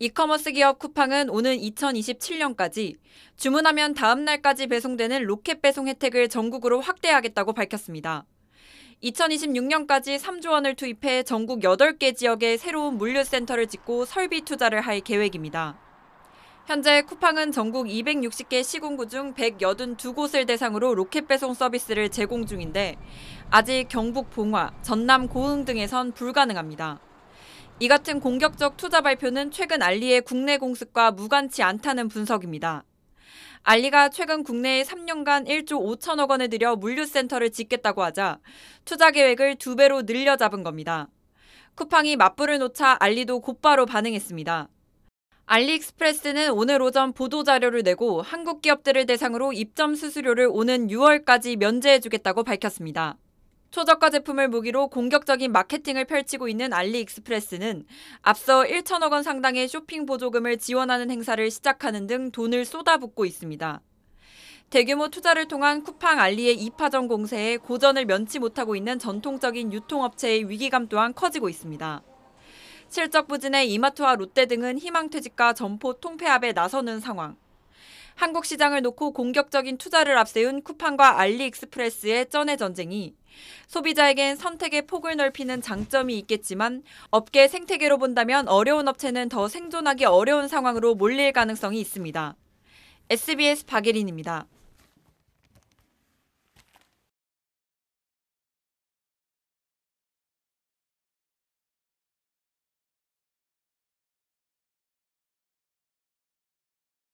이커머스 기업 쿠팡은 오는 2027년까지 주문하면 다음 날까지 배송되는 로켓 배송 혜택을 전국으로 확대하겠다고 밝혔습니다. 2026년까지 3조 원을 투입해 전국 8개 지역에 새로운 물류센터를 짓고 설비 투자를 할 계획입니다. 현재 쿠팡은 전국 260개 시군구 중 182곳을 대상으로 로켓 배송 서비스를 제공 중인데 아직 경북 봉화, 전남 고흥 등에선 불가능합니다. 이 같은 공격적 투자 발표는 최근 알리의 국내 공습과 무관치 않다는 분석입니다. 알리가 최근 국내에 3년간 1조 5천억 원을 들여 물류센터를 짓겠다고 하자 투자 계획을 두 배로 늘려 잡은 겁니다. 쿠팡이 맞불을 놓자 알리도 곧바로 반응했습니다. 알리익스프레스는 오늘 오전 보도 자료를 내고 한국 기업들을 대상으로 입점 수수료를 오는 6월까지 면제해주겠다고 밝혔습니다. 초저가 제품을 무기로 공격적인 마케팅을 펼치고 있는 알리익스프레스는 앞서 1천억 원 상당의 쇼핑 보조금을 지원하는 행사를 시작하는 등 돈을 쏟아붓고 있습니다. 대규모 투자를 통한 쿠팡 알리의 2파전 공세에 고전을 면치 못하고 있는 전통적인 유통업체의 위기감 또한 커지고 있습니다. 실적 부진의 이마트와 롯데 등은 희망퇴직과 점포 통폐합에 나서는 상황. 한국 시장을 놓고 공격적인 투자를 앞세운 쿠팡과 알리익스프레스의 쩐의 전쟁이 소비자에겐 선택의 폭을 넓히는 장점이 있겠지만 업계 생태계로 본다면 어려운 업체는 더 생존하기 어려운 상황으로 몰릴 가능성이 있습니다. SBS 박예린입니다.